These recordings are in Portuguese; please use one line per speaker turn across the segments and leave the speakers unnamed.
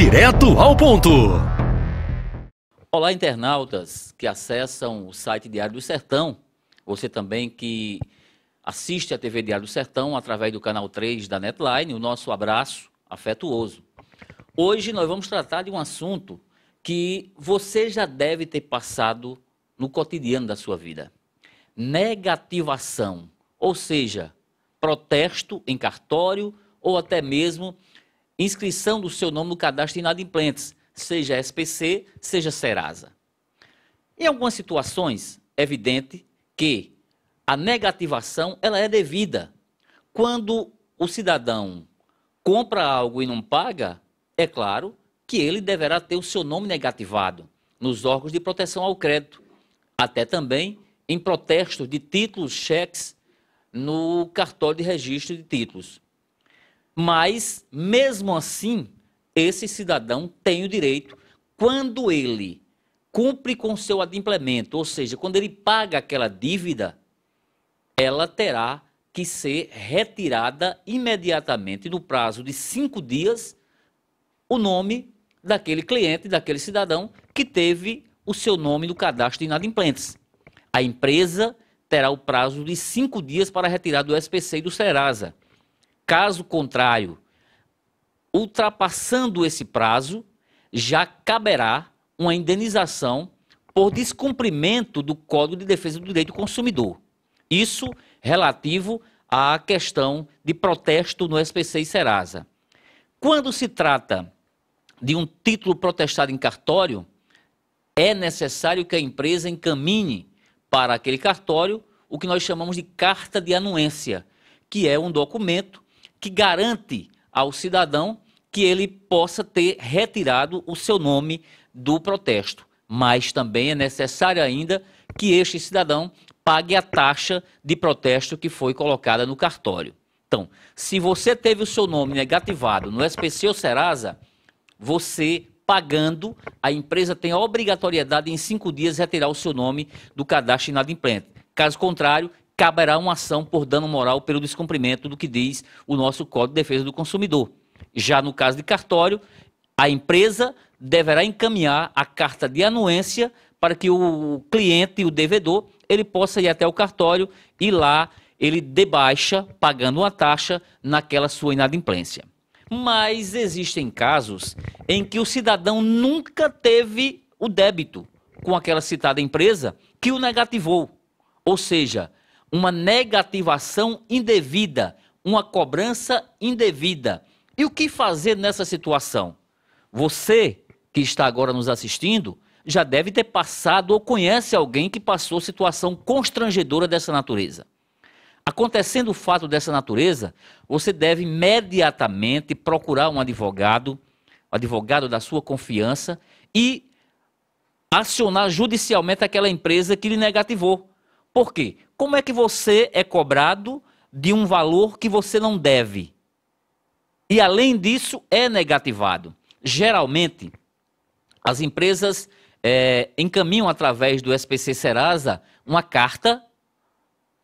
Direto ao ponto. Olá, internautas que acessam o site Diário do Sertão. Você também que assiste a TV Diário do Sertão através do canal 3 da Netline. O nosso abraço afetuoso. Hoje nós vamos tratar de um assunto que você já deve ter passado no cotidiano da sua vida. Negativação, ou seja, protesto em cartório ou até mesmo inscrição do seu nome no cadastro de inadimplentes, seja SPC, seja Serasa. Em algumas situações, é evidente que a negativação ela é devida. Quando o cidadão compra algo e não paga, é claro que ele deverá ter o seu nome negativado nos órgãos de proteção ao crédito, até também em protesto de títulos, cheques no cartório de registro de títulos. Mas, mesmo assim, esse cidadão tem o direito, quando ele cumpre com seu adimplemento, ou seja, quando ele paga aquela dívida, ela terá que ser retirada imediatamente, no prazo de cinco dias, o nome daquele cliente, daquele cidadão que teve o seu nome no cadastro de inadimplentes. A empresa terá o prazo de cinco dias para retirar do SPC e do Serasa. Caso contrário, ultrapassando esse prazo, já caberá uma indenização por descumprimento do Código de Defesa do Direito do Consumidor. Isso relativo à questão de protesto no SPC e Serasa. Quando se trata de um título protestado em cartório, é necessário que a empresa encaminhe para aquele cartório o que nós chamamos de carta de anuência, que é um documento que garante ao cidadão que ele possa ter retirado o seu nome do protesto. Mas também é necessário ainda que este cidadão pague a taxa de protesto que foi colocada no cartório. Então, se você teve o seu nome negativado no SPC ou Serasa, você pagando, a empresa tem a obrigatoriedade em cinco dias retirar o seu nome do cadastro inadimplente. Caso contrário, caberá uma ação por dano moral pelo descumprimento do que diz o nosso Código de Defesa do Consumidor. Já no caso de cartório, a empresa deverá encaminhar a carta de anuência para que o cliente, o devedor, ele possa ir até o cartório e lá ele debaixa, pagando uma taxa naquela sua inadimplência. Mas existem casos em que o cidadão nunca teve o débito com aquela citada empresa que o negativou. Ou seja, uma negativação indevida, uma cobrança indevida. E o que fazer nessa situação? Você que está agora nos assistindo já deve ter passado ou conhece alguém que passou situação constrangedora dessa natureza. Acontecendo o fato dessa natureza, você deve imediatamente procurar um advogado, um advogado da sua confiança e acionar judicialmente aquela empresa que lhe negativou. Por quê? Como é que você é cobrado de um valor que você não deve? E além disso, é negativado. Geralmente, as empresas é, encaminham através do SPC Serasa uma carta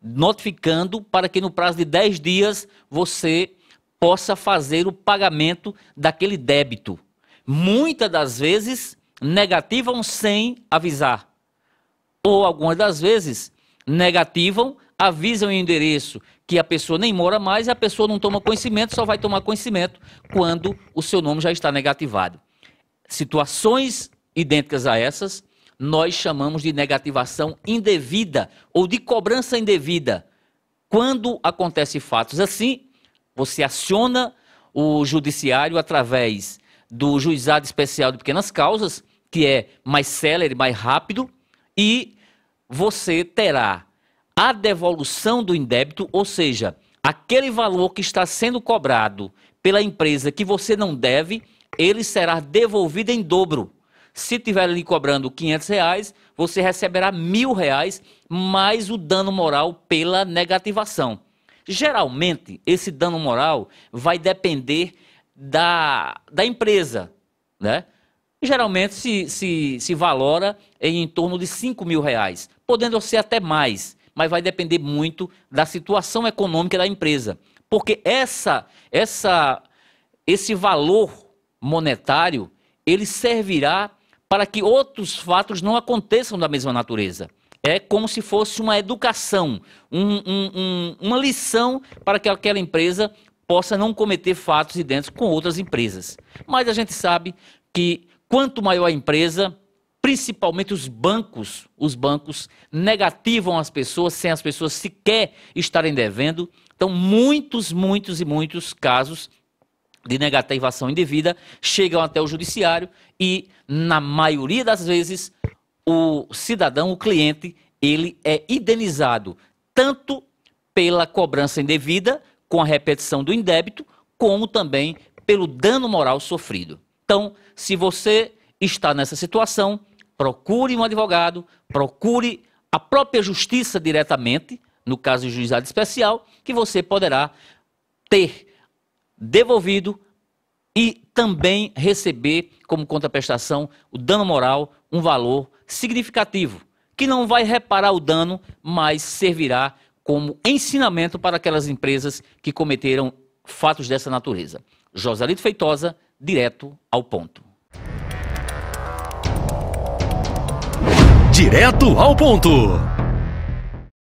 notificando para que no prazo de 10 dias você possa fazer o pagamento daquele débito. Muitas das vezes negativam sem avisar. Ou algumas das vezes negativam, avisam em endereço que a pessoa nem mora mais e a pessoa não toma conhecimento, só vai tomar conhecimento quando o seu nome já está negativado. Situações idênticas a essas, nós chamamos de negativação indevida ou de cobrança indevida. Quando acontecem fatos assim, você aciona o judiciário através do juizado especial de pequenas causas, que é mais célere, mais rápido, e você terá a devolução do indébito, ou seja, aquele valor que está sendo cobrado pela empresa que você não deve, ele será devolvido em dobro. Se tiver lhe cobrando 500 reais, você receberá mil reais mais o dano moral pela negativação. Geralmente, esse dano moral vai depender da, da empresa, né? geralmente se, se, se valora em, em torno de 5 mil reais, podendo ser até mais, mas vai depender muito da situação econômica da empresa. Porque essa, essa, esse valor monetário, ele servirá para que outros fatos não aconteçam da mesma natureza. É como se fosse uma educação, um, um, um, uma lição para que aquela empresa possa não cometer fatos idênticos com outras empresas. Mas a gente sabe que Quanto maior a empresa, principalmente os bancos, os bancos negativam as pessoas sem as pessoas sequer estarem devendo. Então, muitos, muitos e muitos casos de negativação indevida chegam até o judiciário e, na maioria das vezes, o cidadão, o cliente, ele é indenizado tanto pela cobrança indevida, com a repetição do indébito, como também pelo dano moral sofrido. Então, se você está nessa situação, procure um advogado, procure a própria justiça diretamente, no caso de juizado especial, que você poderá ter devolvido e também receber como contraprestação o dano moral, um valor significativo, que não vai reparar o dano, mas servirá como ensinamento para aquelas empresas que cometeram fatos dessa natureza. Joselito Feitosa, direto ao ponto. Direto ao ponto.